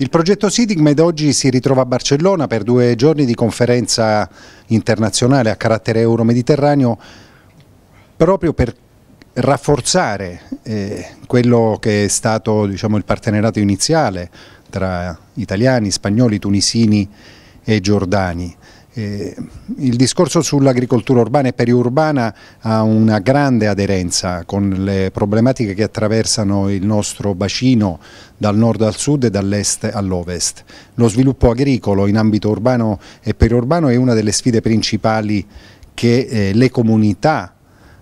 Il progetto Sidigmed oggi si ritrova a Barcellona per due giorni di conferenza internazionale a carattere euro-mediterraneo proprio per rafforzare eh, quello che è stato diciamo, il partenariato iniziale tra italiani, spagnoli, tunisini e giordani. Eh, il discorso sull'agricoltura urbana e periurbana ha una grande aderenza con le problematiche che attraversano il nostro bacino dal nord al sud e dall'est all'ovest. Lo sviluppo agricolo in ambito urbano e periurbano è una delle sfide principali che eh, le comunità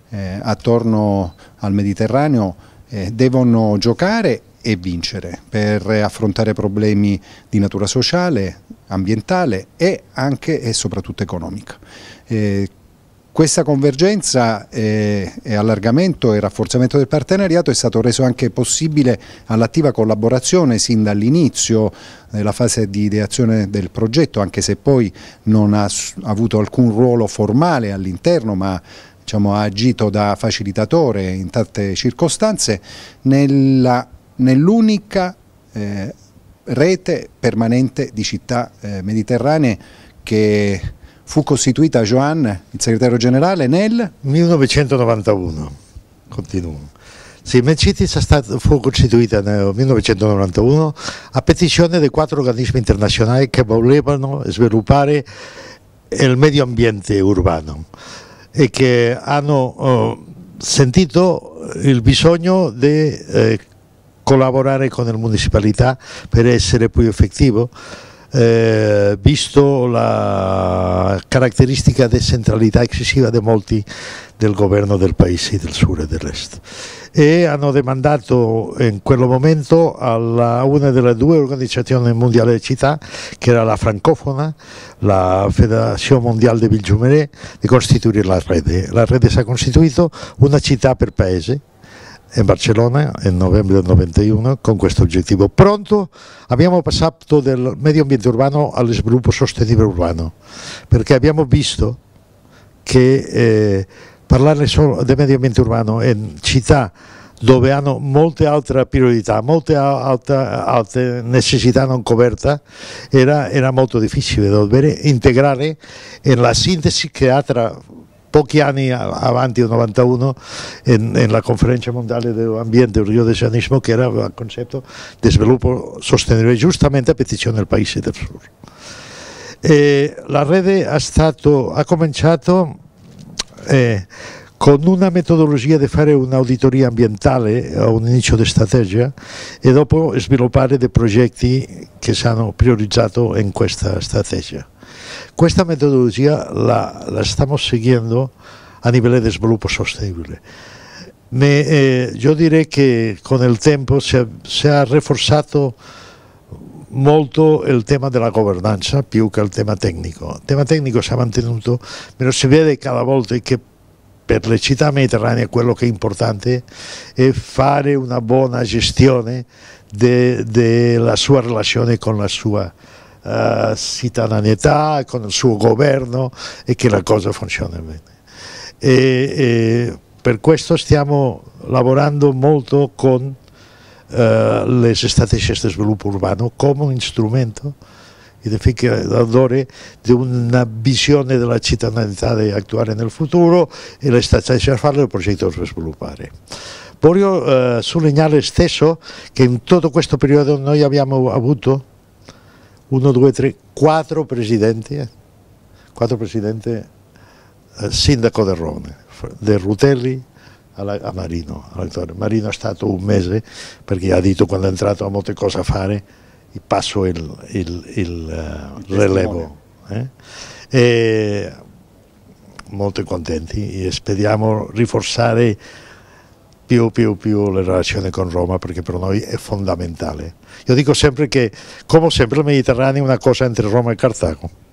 eh, attorno al Mediterraneo eh, devono giocare e vincere, per affrontare problemi di natura sociale, ambientale e anche e soprattutto economica. Eh, questa convergenza e, eh, e, allargamento e rafforzamento del partenariato è stato reso anche possibile all'attiva collaborazione sin dall'inizio nella fase di ideazione del progetto, anche se poi non ha avuto alcun ruolo formale all'interno, ma diciamo, ha agito da facilitatore in tante circostanze, nella nell'unica eh, rete permanente di città eh, mediterranee che fu costituita a Joan, il segretario generale, nel 1991. Continuo. Sì, Mencitis fu costituita nel 1991 a petizione di quattro organismi internazionali che volevano sviluppare il medio ambiente urbano e che hanno eh, sentito il bisogno di eh, collaborare con la municipalità per essere più effettivo, eh, visto la caratteristica decentralità eccessiva di molti del governo del paese del sud e dell'est. E hanno demandato in quel momento a una delle due organizzazioni mondiali di città, che era la francofona, la Federazione Mondiale di Vilgiumere, di costituire la rete. La rete si è costituita una città per paese in Barcellona nel novembre del 91 con questo obiettivo. Pronto abbiamo passato dal medio ambiente urbano allo sviluppo sostenibile urbano, perché abbiamo visto che eh, parlare solo del medio ambiente urbano in città dove hanno molte altre priorità, molte altre, necessità non coperte, era, era molto difficile dover integrare nella sintesi che ha tra pochi anni avanti, nel 91, nella conferenza mondiale dell'ambiente il Rio de Janeiro, che era il concetto di sviluppo sostenibile, giustamente a petizione del paese del sud. Eh, la rete ha, stato, ha cominciato eh, con una metodologia di fare un'auditoria ambientale a un inizio di strategia e dopo sviluppare dei progetti che si hanno priorizzato in questa strategia. Questa metodologia la, la estamos siguiendo a livello di sviluppo sostenibile. Me, eh, yo diré que con il tempo si è rafforzato molto il tema della governanza più che il tema tecnico. Il tema tecnico si è mantenuto, però si vede cada volta che per le città mediterranee quello che è importante è fare una buona gestione della de sua relazione con la sua eh, con il suo governo e che la cosa funzioni bene. E, e per questo stiamo lavorando molto con eh, le strategie di sviluppo urbano come un strumento identificatore di una visione della cittadinanza di attuare nel futuro e le strategie da fare e il progetto da sviluppare. Voglio eh, sottolineare stesso che in tutto questo periodo noi abbiamo avuto uno, due, tre, quattro presidenti, eh. quattro presidenti, eh, sindaco del Rone, del Rutelli alla, a Marino. All'attore. Marino è stato un mese perché ha detto quando è entrato a molte cose a fare, passo il, il, il, uh, il relevo. Eh? E molto contenti e speriamo rinforzare più, più, più le relazioni con Roma perché per noi è fondamentale. Io dico sempre che, come sempre, il Mediterraneo è una cosa entre Roma e Cartago.